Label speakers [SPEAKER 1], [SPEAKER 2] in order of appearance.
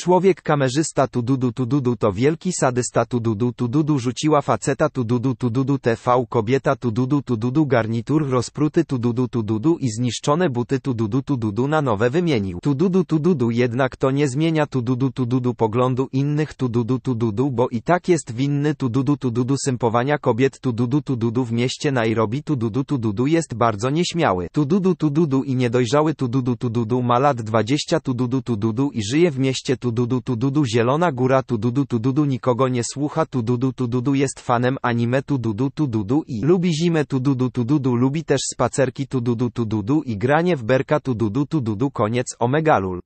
[SPEAKER 1] Człowiek kamerzysta tu tu dudu to wielki sadysta tu tu dudu rzuciła faceta tu tu dudu TV kobieta tu tu dudu garnitur rozpruty tu tu dudu i zniszczone buty tu tu dudu na nowe wymienił. tu tu dudu jednak to nie zmienia tu tu dudu poglądu innych tu tu dudu bo i tak jest winny tu tu dudu sympowania kobiet tu tu dudu w mieście Nairobi tu dudu jest bardzo nieśmiały. tu tu dudu i niedojrzały tu dudu ma lat 20 tududu tududu i żyje w mieście tu tududu tududu Zielona Góra tududu tududu nikogo nie słucha tududu tududu jest fanem anime tududu tududu i lubi zimę tududu tududu lubi też spacerki tududu tududu i granie w berka tududu tududu koniec Omegalul